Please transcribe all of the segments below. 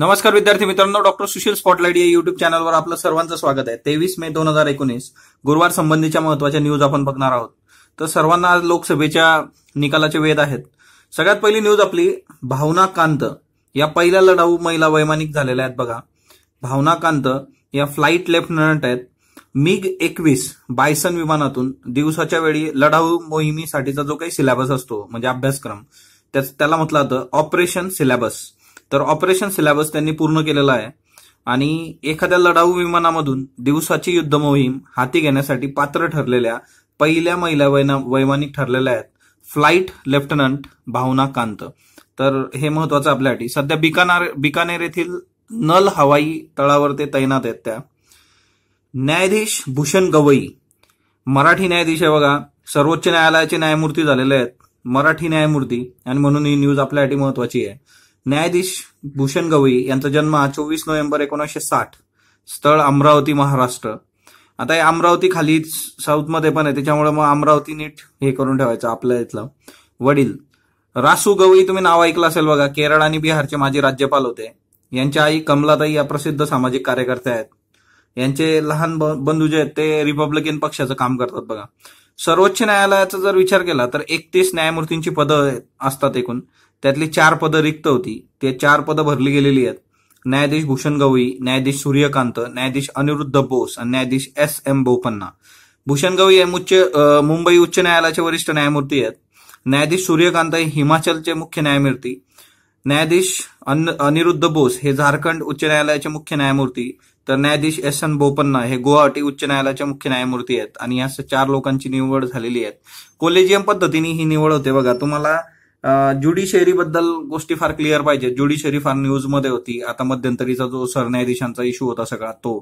नमस्कार विद्यार्थी मित्रांनो डॉक्टर सुशील स्पॉटलाइट या युट्यूब चॅनलवर आपलं सर्वांचं स्वागत आहे तेवीस मे दोन हजार एकोणीस गुरुवार संबंधीच्या महत्वाच्या न्यूज आपण बघणार आहोत तर सर्वांना आज लोकसभेच्या निकालाचे वेध आहेत सगळ्यात पहिली न्यूज आपली भावना कांत या पहिल्या लढाऊ महिला वैमानिक झालेल्या आहेत बघा भावना कांत या फ्लाईट लेफ्टनंट आहेत मिग एकवीस बायसन विमानातून दिवसाच्या वेळी लढाऊ मोहिमेसाठीचा जो काही सिलेबस असतो म्हणजे अभ्यासक्रम त्याला म्हटलं जातं ऑपरेशन सिलेबस तर ऑपरेशन सिलेबस त्यांनी पूर्ण केलेला आहे आणि एखाद्या लढाऊ विमानामधून दिवसाची युद्ध मोहीम हाती घेण्यासाठी पात्र ठरलेल्या पहिल्या महिला वैमानिक ठरलेल्या आहेत फ्लाईट लेफ्टनंट भावना कांत तर हे महत्वाचं आपल्यासाठी सध्या बिकानार बिकानेर येथील नल हवाई तळावर ते तैनात आहेत त्या न्यायाधीश भूषण गवई मराठी न्यायाधीश आहे बघा सर्वोच्च न्यायालयाचे न्यायमूर्ती झालेले आहेत मराठी न्यायमूर्ती आणि म्हणून ही न्यूज आपल्यासाठी महत्वाची आहे न्यायाधीश भूषण गवई यांचा जन्म चोवीस नोव्हेंबर एकोणीसशे साठ स्थळ अमरावती महाराष्ट्र आता हे अमरावती खाली साऊथमध्ये पण आहे त्याच्यामुळे मग अमरावती नीट हे करून ठेवायचं आपल्या इथलं वडील रासू गवई तुम्ही नाव ऐकलं असेल बघा केरळ आणि बिहारचे माजी राज्यपाल होते यांच्या आई कमलाताई या प्रसिद्ध सामाजिक कार्यकर्त्या आहेत यांचे लहान बंधू जे आहेत ते रिपब्लिकन पक्षाचं काम करतात बघा सर्वोच्च न्यायालयाचा जर विचार केला तर एकतीस न्यायमूर्तींची पदं असतात एकूण त्यातली चार पदं रिक्त होती ते चार पदं भरली गेलेली आहेत न्यायाधीश भूषण गवई न्यायाधीश सूर्यकांत न्यायाधीश अनिरुद्ध बोस आणि न्यायाधीश एस एम बोपन्ना भूषण गवई हे उच्च मुंबई उच्च न्यायालयाचे वरिष्ठ न्यायमूर्ती आहेत न्यायाधीश सूर्यकांत हे हिमाचलचे मुख्य न्यायमूर्ती न्यायाधीश अनिरुद्ध बोस हे झारखंड उच्च न्यायालयाचे मुख्य न्यायमूर्ती तर न्यायाधीश एस एन बोपन्ना हे गुवाहाटी उच्च न्यायालयाचे मुख्य न्यायमूर्ती आहेत आणि या चार लोकांची निवड झालेली आहे कोलेजियम पद्धतीने ही निवड होते बघा तुम्हाला ज्युडिशरीबद्दल गोष्टी फार क्लिअर पाहिजे ज्युडिशरी फार न्यूजमध्ये होती आता मध्यंतरीचा जो सरन्यायाधीशांचा इश्यू होता सगळा तो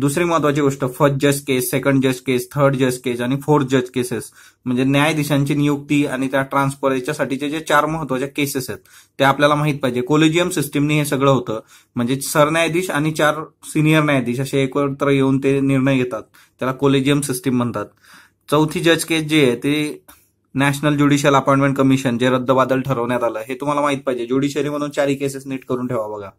दुसरी महत्वाची गोष्ट फर्स्ट जज केस सेकंड जज केस थर्ड जज केस आणि फोर्थ जज केसेस म्हणजे न्यायाधीशांची नियुक्ती आणि त्या ट्रान्सफर याच्यासाठीचे जे चार महत्वाच्या केसेस आहेत ते आपल्याला माहित पाहिजे कोलेजियम सिस्टीमने हे सगळं होतं म्हणजे सरन्यायाधीश आणि चार सिनियर न्यायाधीश असे एकत्र येऊन ते निर्णय घेतात त्याला कोलेजियम सिस्टीम म्हणतात चौथी जज केस जी आहे ते नॅशनल ज्युडिशियल अपॉइंटमेंट कमिशन जे रद्दबादल ठरवण्यात आलं हे तुम्हाला माहित पाहिजे म्हणून चारही केसेस नीट करून ठेवा बघा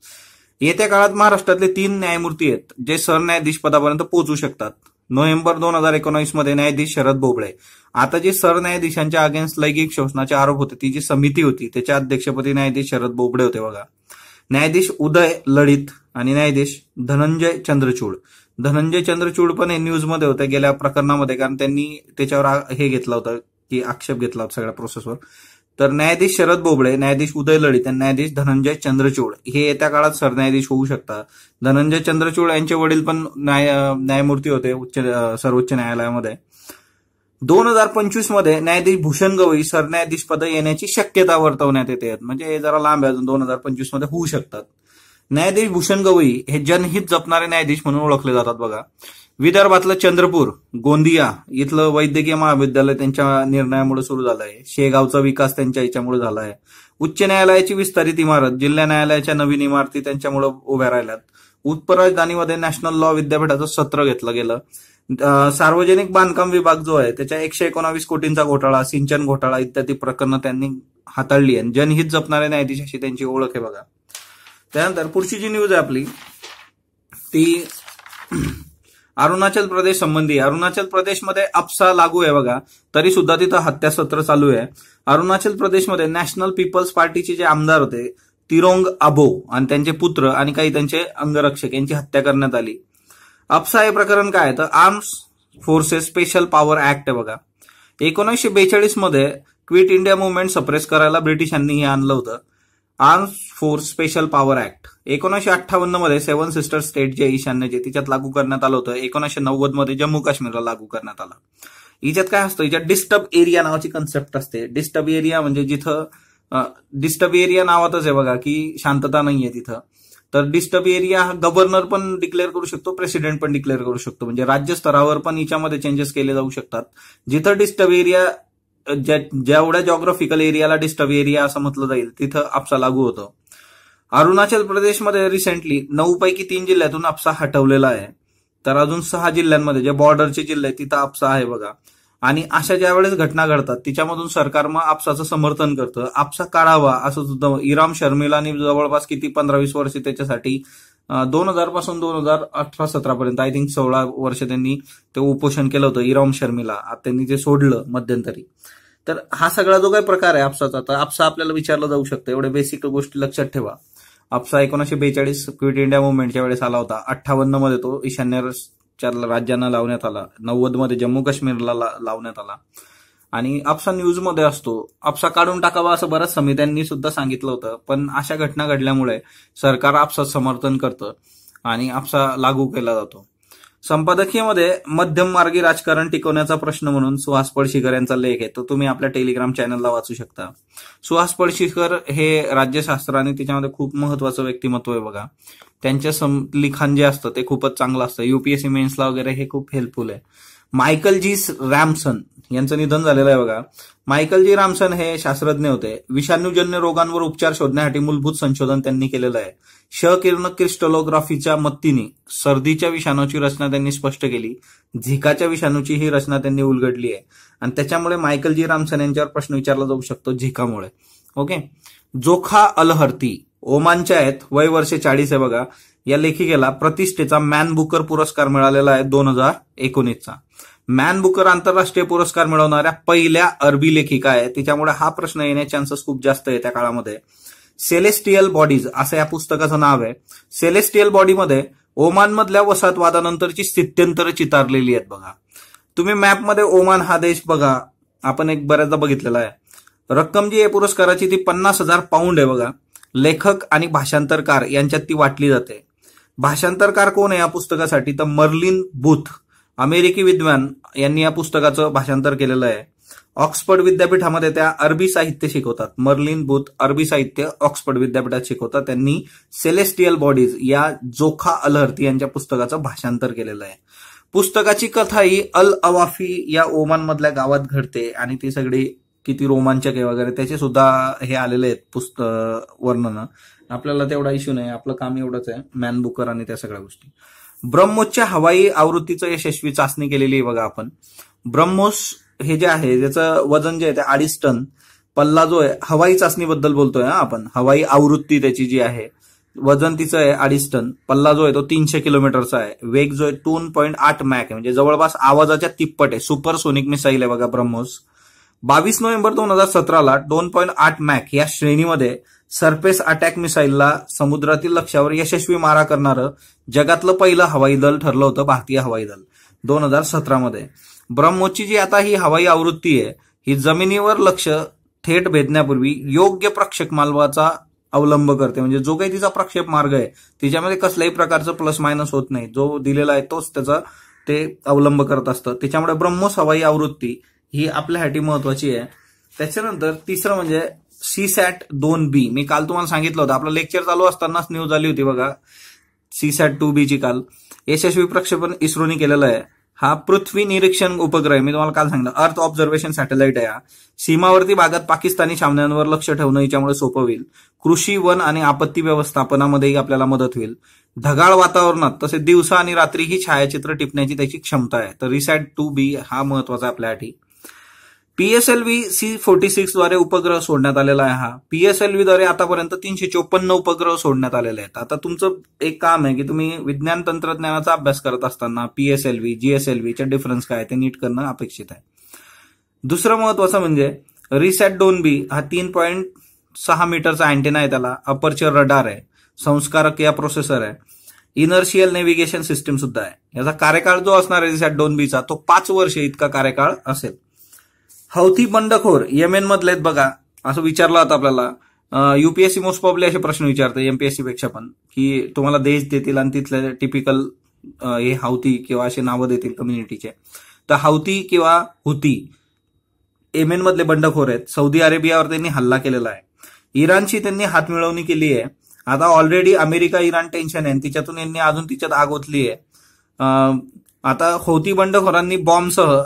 येत्या काळात महाराष्ट्रातले तीन न्यायमूर्ती आहेत जे सरन्यायाधीश पदापर्यंत पोहोचू शकतात नोव्हेंबर दोन हजार एकोणीस मध्ये न्यायाधीश शरद बोबडे आता जे सरन्यायाधीशांच्या अगेन्स्ट लैंगिक शोषणाचे आरोप होते ती जी समिती होती त्याच्या अध्यक्षपदी न्यायाधीश शरद बोबडे होते बघा न्यायाधीश उदय लळित आणि न्यायाधीश धनंजय चंद्रचूड धनंजय चंद्रचूड पण हे न्यूजमध्ये होते गेल्या प्रकरणामध्ये कारण त्यांनी त्याच्यावर हे घेतलं होतं की आक्षेप घेतला सगळ्या प्रोसेसवर तर न्यायाधीश शरद बोबडे न्यायाधीश उदय लळित आणि न्यायाधीश धनंजय चंद्रचूड हे येत्या काळात सरन्यायाधीश होऊ शकतात धनंजय चंद्रचूड यांचे वडील पण न्याय न्यायमूर्ती होते उच्च सर्वोच्च न्यायालयामध्ये दोन हजार पंचवीस मध्ये न्यायाधीश भूषण गवई सरन्यायाधीश पद येण्याची शक्यता वर्तवण्यात येते म्हणजे हे जरा लांब आहे अजून दोन हजार पंचवीस मध्ये होऊ शकतात न्यायाधीश भूषण गवई हे जनहित जपणारे न्यायाधीश म्हणून ओळखले जातात बघा विदर्भातलं चंद्रपूर गोंदिया इथलं वैद्यकीय महाविद्यालय त्यांच्या निर्णयामुळे सुरू झालं आहे शेगावचा विकास त्यांच्या याच्यामुळे झाला आहे उच्च न्यायालयाची विस्तारित इमारत जिल्हा न्यायालयाच्या नवीन इमारती त्यांच्यामुळे उभ्या राहिल्यात उत्पराजधानीमध्ये नॅशनल लॉ विद्यापीठाचं सत्र घेतलं गेलं सार्वजनिक बांधकाम विभाग जो आहे त्याच्या एकशे एकोणावीस कोटींचा घोटाळा सिंचन घोटाळा इत्यादी प्रकरणं त्यांनी हाताळली आहे जनहित जपणारे न्यायाधीश अशी त्यांची ओळख आहे बघा त्यानंतर पुढची जी न्यूज आहे आपली ती अरुणाचल प्रदेश संबंधी अरुणाचल प्रदेशमध्ये अप्सा लागू आहे बघा तरी सुद्धा तिथं हत्या सत्र चालू आहे अरुणाचल प्रदेशमध्ये नॅशनल पीपल्स पार्टीचे जे आमदार होते तिरोंग आबो आणि त्यांचे पुत्र आणि काही त्यांचे अंगरक्षक यांची हत्या करण्यात आली अप्सा हे प्रकरण काय तर arms forces special power act आहे बघा एकोणीसशे बेचाळीस मध्ये क्विट इंडिया मुवमेंट सप्रेस करायला ब्रिटिशांनी हे आणलं होतं arms force special power act एकोणीसशे अठ्ठावन्न मध्ये सेव्हन सिस्टर स्टेट जे ईशान्य जे तिच्यात लागू करण्यात आलं होतं एकोणीसशे नव्वद मध्ये जम्मू काश्मीरला लागू करण्यात आला हिच्यात काय असतं हिच्यात डिस्टर्ब एरिया नावाची कन्सेप्ट असते डिस्टर्ब एरिया म्हणजे जिथं डिस्टर्ब एरिया नावातच आहे बघा की शांतता नाहीये तिथं तर डिस्टर्ब एरिया हा गव्हर्नर पण डिक्लेअर करू शकतो प्रेसिडेंट पण डिक्लेअर करू शकतो म्हणजे राज्य स्तरावर पण हिच्यामध्ये चेंजेस केले जाऊ शकतात जिथं डिस्टर्ब एरिया जेवढ्या जॉग्राफिकल एरियाला डिस्टर्ब एरिया असं म्हटलं जाईल तिथं आपसा लागू होतं अरुणाचल प्रदेशमध्ये रिसेंटली नऊ पैकी तीन जिल्ह्यातून आपसा हटवलेला आहे तर अजून सहा जिल्ह्यांमध्ये जे बॉर्डरचे जिल्हे आहेत तिथं आपसा आहे बघा आणि अशा ज्या वेळेस घटना घडतात तिच्यामधून सरकार मग आपसाचं समर्थन करतं आपसा काढावा असं सुद्धा इराम शर्मिलानी जवळपास किती पंधरा वीस वर्ष त्याच्यासाठी दोन हजार पासून दोन हजार अठरा सतरा पर्यंत आय थिंक सोळा वर्ष त्यांनी ते उपोषण केलं होतं इराम शर्मीला त्यांनी ते सोडलं मध्यंतरी तर हा सगळा जो काही प्रकार आहे आपसाचा तर आपसा आपल्याला विचारला जाऊ शकतो एवढे बेसिक गोष्टी लक्षात ठेवा आपसा एकोणीशे बेचाळीस क्विट इंडिया मुवमेंटच्या वेळेस आला होता अठ्ठावन्न मध्ये तो ईशान्य राज्यांना लावण्यात आला नव्वद मध्ये जम्मू काश्मीरला लावण्यात आला आणि आपसा मध्ये असतो आपसा काढून टाकावा असं बऱ्याच समित्यांनी सुद्धा सांगितलं होतं पण अशा घटना घडल्यामुळे सरकार आपसात समर्थन करतं आणि आपसा लागू केला जातो संपादकीयमध्ये मध्यम मार्गी राजकारण टिकवण्याचा प्रश्न म्हणून सुहास पळशीकर यांचा लेख आहे तो तुम्ही आपल्या टेलिग्राम चॅनलला वाचू शकता सुहास पळशीकर हे राज्यशास्त्र आणि त्याच्यामध्ये खूप महत्वाचं व्यक्तिमत्व आहे बघा त्यांच्या लिखाण जे असतं ते खूपच चांगलं असतं युपीएससी मेन्सला वगैरे हे खूप हेल्पफुल आहे मायकल जी रॅमसन यांचं निधन झालेलं आहे बघा मायकल जी रामसन हे शास्त्रज्ञ होते विषाणूजन्य रोगांवर उपचार शोधण्यासाठी मूलभूत संशोधन त्यांनी केलेलं आहे श किरण क्रिस्टलोग्राफीच्या मत्तीने सर्दीच्या विषाणूची रचना त्यांनी स्पष्ट केली झिकाच्या विषाणूची ही रचना त्यांनी उलगडली आहे आणि त्याच्यामुळे मायकल जी रामसन यांच्यावर प्रश्न विचारला जाऊ शकतो झिकामुळे ओके जोखा अलहर्ती ओमानच्या आहेत वय वर्षे चाळीस आहे बघा या लेखिकेला प्रतिष्ठेचा मॅन बुकर पुरस्कार मिळालेला आहे दोन हजार एकोणीसचा मॅन बुकर आंतरराष्ट्रीय पुरस्कार मिळवणाऱ्या पहिल्या अरबी लेखिका आहे त्याच्यामुळे हा प्रश्न येण्याचे चान्सेस खूप जास्त आहे त्या काळामध्ये सेलेस्टियल बॉडीज असं या पुस्तकाचं नाव आहे सेलेस्टियल बॉडीमध्ये ओमान मधल्या वसाहतवादानंतरची स्थित्यंतर चितारलेली आहेत बघा तुम्ही मॅपमध्ये ओमान हा देश बघा आपण एक बऱ्याचदा बघितलेला आहे रक्कम जी आहे पुरस्काराची ती पन्नास हजार पाऊंड आहे बघा लेखक आणि भाषांतरकार यांच्यात ती वाटली जाते भाषांतरकार कोण आहे या पुस्तकासाठी तर मर्लिन बूथ अमेरिकी विद्वान यांनी या पुस्तकाचं भाषांतर केलेलं आहे ऑक्सफर्ड विद्यापीठामध्ये त्या अरबी साहित्य शिकवतात मर्लिन बूथ अरबी साहित्य ऑक्सफर्ड विद्यापीठात शिकवतात त्यांनी सेलेस्टियल बॉडीज या जोखा अलहर्त यांच्या पुस्तकाचं भाषांतर केलेलं आहे पुस्तकाची कथा ही अल अवाफी या ओमान मधल्या गावात घडते आणि ती सगळी किती रोमांचक आहे वगैरे त्याचे सुद्धा हे आलेले आहेत पुस्त वर्णनं आपल्याला तेवढा इश्यू नाही आपलं काम एवढंच आहे मॅन बुकर आणि त्या सगळ्या गोष्टी ब्रह्मोसच्या हवाई आवृत्तीचं यशस्वी चाचणी केलेली आहे बघा आपण ब्रह्मोस हे जे आहे त्याचं वजन जे आहे ते अडीच टन पल्ला जो आहे हवाई चाचणीबद्दल बोलतोय आपण हवाई आवृत्ती त्याची जी आहे वजन तिचं आहे अडीच टन पल्ला जो आहे तो तीनशे किलोमीटरचा आहे वेग जो आहे टू पॉईंट आठ मॅक आहे म्हणजे जवळपास आवाजाच्या तिप्पट आहे सुपर सोनिक मिसाईल आहे बघा ब्रह्मोस बावीस नोव्हेंबर दोन हजार सतराला दोन पॉईंट आठ मॅक या श्रेणीमध्ये सरफेस अटॅक मिसाईलला समुद्रातील लक्ष्यावर यशस्वी मारा करणारं जगातलं पहिलं हवाई दल ठरलं होतं भारतीय हवाई दल दोन हजार सतरामध्ये ब्रह्मोची जी आता ही हवाई आवृत्ती आहे ही जमिनीवर लक्ष थेट भेदण्यापूर्वी योग्य प्रक्षेप मालवाचा अवलंब करते म्हणजे जो काही तिचा प्रक्षेप मार्ग आहे तिच्यामध्ये कसल्याही प्रकारचं प्लस मायनस होत नाही जो दिलेला आहे तोच त्याचा ते अवलंब करत असतं त्याच्यामुळे ब्रह्मोस हवाई आवृत्ती ही आपल्यासाठी महत्वाची आहे त्याच्यानंतर तिसरं म्हणजे सी सॅट दोन बी मी काल तुम्हाला सांगितलं होतं आपलं लेक्चर चालू असतानाच न्यूज आली होती बघा सी सॅट टू बी ची काल यशस्वी प्रक्षेपण इस्रोने केलेलं आहे हा पृथ्वी निरीक्षण उपग्रह मी तुम्हाला काल सांगितलं अर्थ ऑब्झर्वेशन सॅटेलाइट आहे हा सीमावर्ती भागात पाकिस्तानी सामन्यांवर लक्ष ठेवणं याच्यामुळे सोपं होईल कृषी वन आणि आपत्ती व्यवस्थापनामध्येही आपल्याला मदत होईल ढगाळ वातावरणात तसे दिवसा आणि रात्री ही छायाचित्र टिपण्याची त्याची क्षमता आहे तर रिसॅट टू बी हा महत्वाचा आपल्यासाठी पीएसएलव्ही सी फोर्टी सिक्स द्वारे उपग्रह सोडण्यात आलेला आहे हा पीएसएलव्ही द्वारे आतापर्यंत तीनशे चोपन्न उपग्रह सोडण्यात आलेले आहेत आता तुमचं एक काम आहे की तुम्ही विज्ञान तंत्रज्ञानाचा अभ्यास करत असताना पीएसएलव्ही जीएसएलव्ही चे डिफरन्स काय ते नीट करणं अपेक्षित आहे दुसरं महत्वाचं म्हणजे रिसॅट डोन बी हा तीन पॉईंट सहा मीटरचा अँटेना आहे त्याला अपरचर रडार आहे संस्कारक या प्रोसेसर आहे इनर्शियल नेव्हिगेशन सिस्टीम सुद्धा आहे याचा कार्यकाळ जो असणार आहे रिसॅट डोन बीचा तो पाच वर्ष इतका कार्यकाळ असेल हौथी बंडखोर येमेन मधले आहेत बघा असं विचारलं होतं आपल्याला युपीएससी मोस्ट पॉब्ली असे प्रश्न विचारते एमपीएससी पेक्षा पण की तुम्हाला देश देतील आणि तिथले टिपिकल हे हौती किंवा असे नावं देतील कम्युनिटीचे तर हौती किंवा हुती येमेन मधले बंडखोर आहेत सौदी अरेबियावर त्यांनी हल्ला केलेला आहे इराणशी त्यांनी हात मिळवणी केली आहे आता ऑलरेडी अमेरिका इराण टेन्शन आहे तिच्यातून यांनी अजून तिच्यात आग ओतली आहे आता हौती बंडखोरांनी बॉम्बसह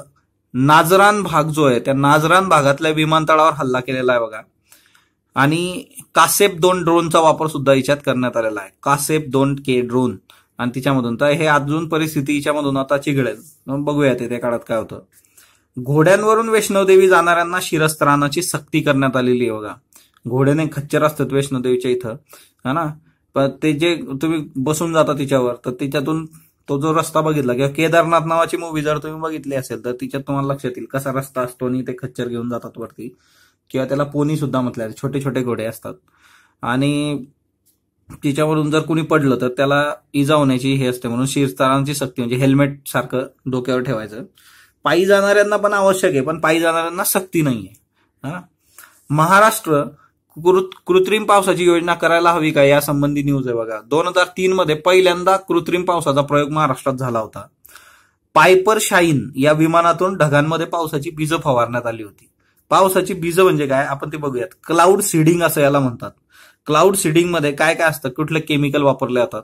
नाजरान भाग जो आहे त्या नाजरान भागातल्या विमानतळावर हल्ला केलेला आहे बघा आणि कासेप दोन ड्रोनचा वापर सुद्धा याच्यात करण्यात आलेला आहे कासेप दोन के ड्रोन आणि तिच्यामधून तर हे अजून परिस्थिती हिच्यामधून आता चिघळेल बघूया ते त्या काळात काय होतं घोड्यांवरून वैष्णोदेवी जाणाऱ्यांना शिरस्त्राणाची सक्ती करण्यात आलेली आहे बघा घोड्याने खच्चर असतात वैष्णोदेवीच्या इथं हा ना पण ते जे तुम्ही बसून जाता तिच्यावर तर तिच्यातून तो जो रस्ता बघितला किंवा केदारनाथ नावाची मूवी जर तुम्ही बघितली असेल तर तिच्यात तुम्हाला लक्षात येईल कसा रस्ता असतो आणि ते खच्चर घेऊन जातात वरती किंवा त्याला पोनी सुद्धा म्हटल्या छोटे छोटे घोडे असतात आणि तिच्यावरून जर कुणी पडलं तर त्याला इजा होण्याची हे असते म्हणून शिरस्तारांची सक्ती म्हणजे हेल्मेट सारखं डोक्यावर ठेवायचं पायी जाणाऱ्यांना पण आवश्यक आहे पण पायी जाणाऱ्यांना सक्ती नाही आहे महाराष्ट्र कृत्रिम पावसाची योजना करायला हवी का यासंबंधी न्यूज आहे बघा दोन हजार तीन मध्ये पहिल्यांदा कृत्रिम पावसाचा प्रयोग महाराष्ट्रात झाला होता पायपर शाईन या विमानातून ढगांमध्ये पावसाची बीज फवारण्यात आली होती पावसाची बीज म्हणजे काय आपण ते बघूयात क्लाउड सीडिंग असं याला म्हणतात क्लाउड सीडिंग मध्ये काय काय असतं कुठले केमिकल वापरले जातात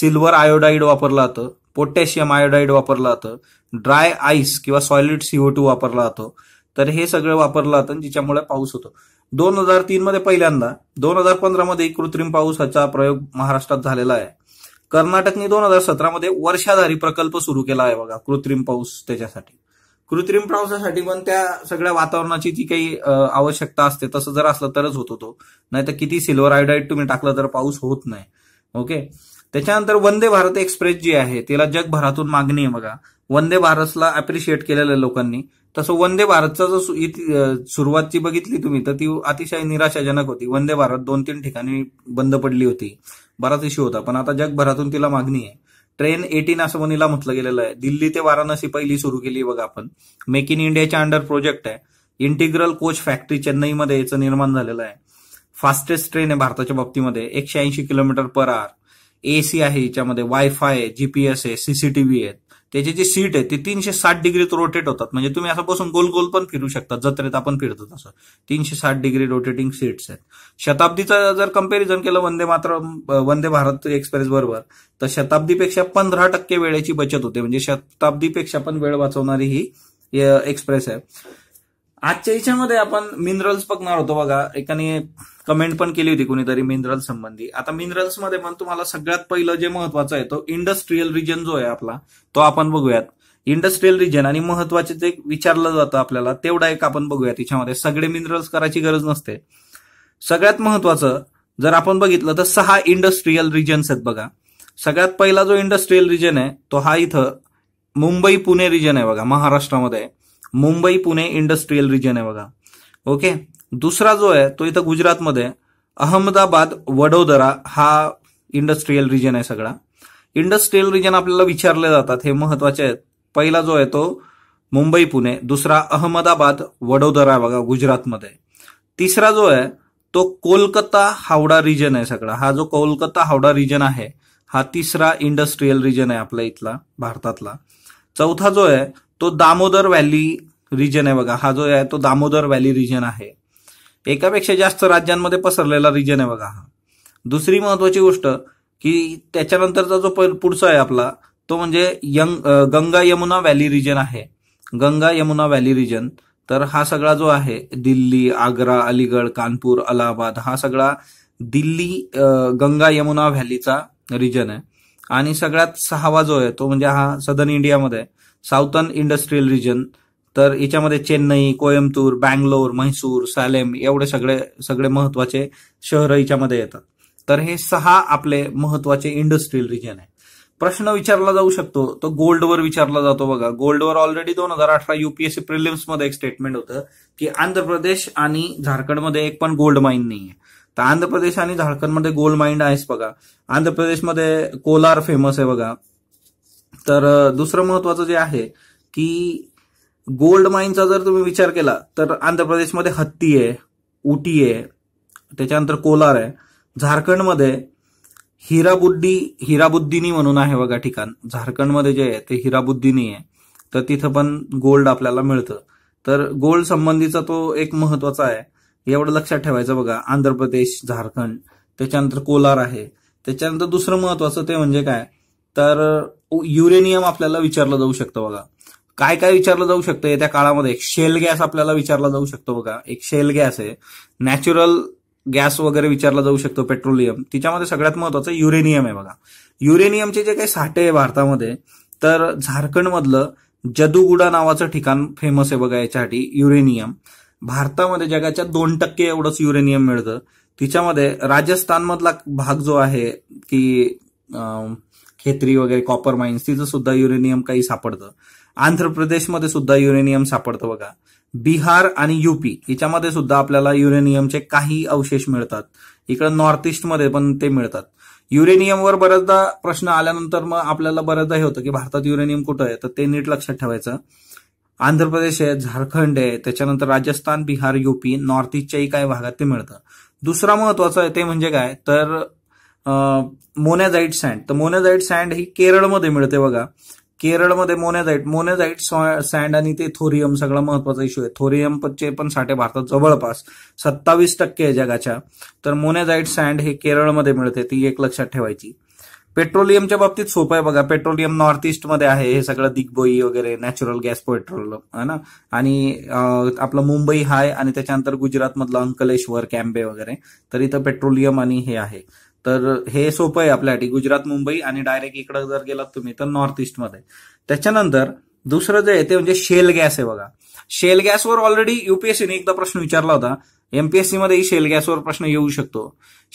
सिल्वर आयोडाइड वापरलं जातं पोटॅशियम आयोडाईड वापरलं जातं ड्राय आईस किंवा सॉलिड सीओ टू वापरला जातो तर हे सगळं वापरलं जातं ज्याच्यामुळे पाऊस होतो दोन हजार तीन मध्ये पहिल्यांदा दोन हजार मध्ये कृत्रिम पाऊसाचा प्रयोग महाराष्ट्रात झालेला आहे कर्नाटकने दोन हजार मध्ये वर्षाधारी प्रकल्प सुरू केला आहे बघा कृत्रिम पाऊस त्याच्यासाठी कृत्रिम पावसासाठी पण त्या सगळ्या वातावरणाची जी काही आवश्यकता असते तसं जर असलं तरच होत होतो नाही तर किती सिल्वर आयडाईट तुम्ही टाकलं तर पाऊस होत नाही ओके त्याच्यानंतर वंदे भारत एक्सप्रेस जी आहे तिला जगभरातून मागणी आहे बघा वंदे भारतला अप्रिशिएट केलेल्या लोकांनी तसं वंदे भारतचा सुरुवात सुरुवातची बघितली तुम्ही तर ती अतिशय निराशाजनक होती वंदे भारत दोन तीन ठिकाणी बंद पडली होती बराच इश्यू होता पण आता जगभरातून तिला मागणी आहे ट्रेन एटीन असं म्हणला म्हटलं गेलेलं आहे दिल्ली ते वाराणसी पहिली सुरू केली बघा आपण मेक इन इंडियाच्या अंडर प्रोजेक्ट आहे इंटिग्रल कोच फॅक्टरी चेन्नईमध्ये याचं निर्माण झालेलं आहे फास्टेस्ट ट्रेन आहे भारताच्या बाबतीमध्ये एकशे ऐंशी किलोमीटर पर आर एसी आहे याच्यामध्ये वायफाय जीपीएस आहे सीसीटीव्ही आहेत त्याचे जे सीट आहे ते तीनशे साठ डिग्री रोटेट होतात म्हणजे तुम्ही असं बसून गोल गोल पण फिरू शकता जत्रेत आपण फिरतो तसं तीनशे साठ डिग्री रोटेटिंग सीट्स आहेत शताब्दीचं जर कंपेरिझन केलं वंदे मात्र वंदे भारत एक्सप्रेस बरोबर तर शताब्दीपेक्षा पंधरा टक्के वेळेची बचत होते म्हणजे शताब्दीपेक्षा पण वेळ वाचवणारी ही एक्सप्रेस आहे आजच्या ह्याच्यामध्ये आपण मिनरल्स बघणार होतो बघा एकाने कमेंट पण केली होती कोणीतरी मिनरल्स संबंधी आता मिनरल्स मध्ये पण तुम्हाला सगळ्यात पहिलं जे महत्वाचं आहे तो इंडस्ट्रीयल रिजन जो आहे आपला तो आपण बघूयात इंडस्ट्रीयल रिजन आणि महत्वाचे जे विचारलं जातं आपल्याला तेवढा एक आपण बघूया तिच्यामध्ये सगळे मिनरल्स करायची गरज नसते सगळ्यात महत्वाचं जर आपण बघितलं तर सहा इंडस्ट्रीयल रिजन्स आहेत बघा सगळ्यात पहिला जो इंडस्ट्रीयल रिजन आहे तो हा इथं मुंबई पुणे रिजन आहे बघा महाराष्ट्रामध्ये मुंबई पुणे इंडस्ट्रीयल रिजन आहे बघा ओके दुसरा जो आहे तो इथं गुजरातमध्ये अहमदाबाद वडोदरा हा इंडस्ट्रीयल रिजन आहे सगळा इंडस्ट्रीयल रिजन आपल्याला विचारले जातात हे महत्वाचे आहेत पहिला जो आहे तो मुंबई पुणे दुसरा अहमदाबाद वडोदरा बघा गुजरातमध्ये तिसरा जो आहे तो कोलकाता हावडा रिजन आहे सगळा हा जो कोलकाता हावडा रिजन आहे हा तिसरा इंडस्ट्रीयल रिजन आहे आपल्या इथला भारतातला चौथा जो आहे तो दामोदर व्हॅली रिजन आहे बघा हा जो आहे तो दामोदर व्हॅली रिजन आहे एकापेक्षा जास्त राज्यांमध्ये पसरलेला रिजन आहे बघा हा दुसरी महत्वाची गोष्ट की त्याच्यानंतरचा जो पुढचा आहे आपला तो म्हणजे young Ganga Yamuna valley region आहे गंगा यमुना व्हॅली रिजन तर हा सगळा जो आहे दिल्ली आग्रा अलीगड कानपूर अलाहाबाद हा सगळा दिल्ली गंगा यमुना व्हॅलीचा रिजन आहे आणि सगळ्यात सहावा जो आहे तो म्हणजे हा सदर्न इंडियामध्ये साऊथर्न इंडस्ट्रीयल रिजन तर याच्यामध्ये चेन्नई कोयंबतूर बँगलोर म्हैसूर सालेम एवढे सगळे सगळे महत्वाचे शहर याच्यामध्ये येतात तर हे सहा आपले महत्वाचे इंडस्ट्रीयल रिजन आहे प्रश्न विचारला जाऊ शकतो तो गोल्डवर विचारला जातो बघा गोल्डवर ऑलरेडी दोन हजार अठरा युपीएससी मध्ये एक स्टेटमेंट होतं की आंध्र प्रदेश आणि झारखंडमध्ये एक पण गोल्ड माईन नाहीये तर आंध्र प्रदेश आणि झारखंडमध्ये गोल्ड माइंड आहेस बघा आंध्र प्रदेशमध्ये कोलार फेमस आहे बघा तर दुसरं महत्वाचं जे आहे की गोल्ड माईनचा जर तुम्ही विचार केला तर आंध्र प्रदेशमध्ये हत्ती आहे उटी आहे त्याच्यानंतर कोलार आहे झारखंडमध्ये हिराबुद्दी हिराबुद्दिनी म्हणून आहे बघा ठिकाण झारखंडमध्ये जे आहे ते हिराबुद्दिनी आहे तर तिथं पण गोल्ड आपल्याला मिळतं तर गोल्ड संबंधीचा तो एक महत्वाचा आहे एवढं लक्षात ठेवायचं बघा आंध्र प्रदेश झारखंड त्याच्यानंतर कोलार आहे त्याच्यानंतर दुसरं महत्वाचं ते म्हणजे काय तर युरेनियम आपल्याला विचारलं जाऊ शकतं बघा काय काय विचारलं जाऊ शकतं येत्या काळामध्ये शेल गॅस आपल्याला विचारला जाऊ शकतो बघा एक शेल गॅस आहे नॅचरल गॅस वगैरे विचारला जाऊ शकतो पेट्रोलियम तिच्यामध्ये सगळ्यात महत्वाचं युरेनियम आहे बघा युरेनियमचे जे काही साठे आहे भारतामध्ये तर झारखंडमधलं जदुगुडा नावाचं ठिकाण फेमस आहे बघा याच्यासाठी युरेनियम भारतामध्ये जगाच्या दोन टक्के एवढंच युरेनियम मिळतं तिच्यामध्ये राजस्थानमधला भाग जो आहे की खेत्री वगैरे कॉपर माइन्स तिथं सुद्धा युरेनियम काही सापडतं आंध्र प्रदेशमध्ये सुद्धा युरेनियम सापडतं बघा बिहार आणि युपी याच्यामध्ये सुद्धा आपल्याला युरेनियमचे काही अवशेष मिळतात इकडे नॉर्थ ईस्टमध्ये पण ते मिळतात युरेनियमवर बऱ्याचदा प्रश्न आल्यानंतर मग आपल्याला बऱ्याचदा हे होतं की भारतात युरेनियम कुठं आहे तर ते नीट लक्षात ठेवायचं आंध्र प्रदेश आहे झारखंड आहे त्याच्यानंतर राजस्थान बिहार युपी नॉर्थ ईस्टच्याही काही भागात ते मिळतं दुसरा महत्वाचं आहे ते म्हणजे काय तर मोनॅझाईट सँड तर मोनॅझाईट सँड ही केरळमध्ये मिळते बघा केरळमध्ये मोनॅझाईट मोनॅझाईट सँड आणि ते थोरियम सगळा महत्वाचा इश्यू आहे थोरियम थोरियमचे पण साठे भारतात जवळपास सत्तावीस टक्के आहे जगाच्या तर मोनॅझाईट सँड हे केरळमध्ये मिळते ती एक लक्षात ठेवायची पेट्रोलियमच्या बाबतीत सोपं आहे बघा पेट्रोलियम नॉर्थ ईस्टमध्ये आहे हे सगळं दिग्बोई वगैरे नॅचरल गॅस पेट्रोल है ना आणि आपलं मुंबई हाय आणि त्याच्यानंतर गुजरातमधलं अंकलेश्वर कॅम्बे वगैरे तर इथं पेट्रोलियम आणि हे आहे तर हे सोपं आहे आपल्यासाठी गुजरात मुंबई आणि डायरेक्ट इकडं जर गेलात तुम्ही तर नॉर्थ मध्ये त्याच्यानंतर दुसरं जे आहे ते म्हणजे शेल गॅस आहे बघा शेल गॅसवर ऑलरेडी युपीएससीने एकदा प्रश्न विचारला होता एमपीएससी मध्ये शेल गॅसवर प्रश्न येऊ शकतो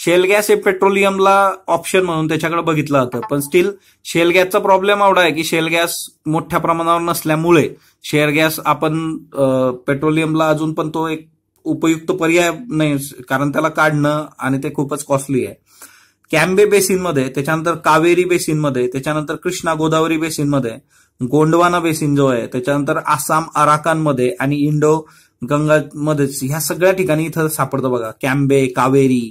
शेल गॅस हे पेट्रोलियमला ऑप्शन म्हणून त्याच्याकडे बघितलं होतं पण स्टील शेल गॅसचा प्रॉब्लेम एवढा आहे की शेल गॅस मोठ्या प्रमाणावर नसल्यामुळे शेल गॅस आपण पेट्रोलियमला अजून पण तो एक उपयुक्त पर्याय नाही कारण त्याला काढणं आणि ते खूपच कॉस्टली आहे कॅम्बे बेसिनमध्ये त्याच्यानंतर कावेरी बेसिनमध्ये त्याच्यानंतर कृष्णा गोदावरी बेसिनमध्ये गोंडवाना बेसिन जो आहे त्याच्यानंतर आसाम अराकानमध्ये आणि इंडो गंगामध्येच ह्या सगळ्या ठिकाणी इथं सापडतं बघा कॅम्बे कावेरी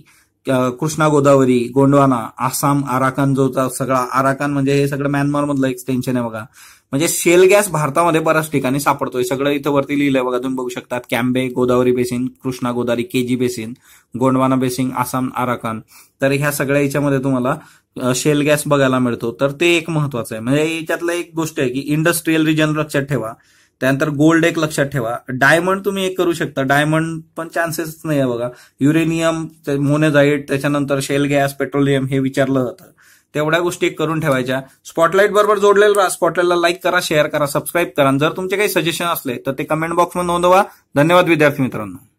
कृष्णा गोदावरी गोंडवाना आसाम आराकान जो सगळा आराकान म्हणजे हे सगळं म्यानमार मधलं एक्सटेन्शन आहे बघा म्हणजे शेल गॅस भारतामध्ये बऱ्याच ठिकाणी सापडतोय सगळं इथं वरती लिहिलंय बघा तुम्ही बघू शकतात Cambay Godavari basin Krishna Godavari KG basin Gondwana basin Assam Arakan तर ह्या सगळ्या याच्यामध्ये तुम्हाला शेल गॅस बघायला मिळतो तर ते एक महत्वाचं आहे म्हणजे याच्यातलं एक गोष्ट आहे की इंडस्ट्रीयल रिजन लक्षात ठेवा त्यानंतर गोल्ड एक लक्षात ठेवा डायमंड तुम्ही एक करू शकता डायमंड पण चान्सेस नाही आहे बघा युरेनियम मोनेझाईट त्याच्यानंतर शेल गॅस पेट्रोलियम हे विचारलं जातं तेवढ्या गोष्टी एक करून ठेवायच्या स्पॉटलाईट बरोबर जोडलेलं राहा स्पॉटलाईटला लाईक करा शेअर करा सबस्क्राईब करा जर तुमचे काही सजेशन असले तर ते कमेंट बॉक्समध्ये नोंदवा धन्यवाद विद्यार्थी मित्रांनो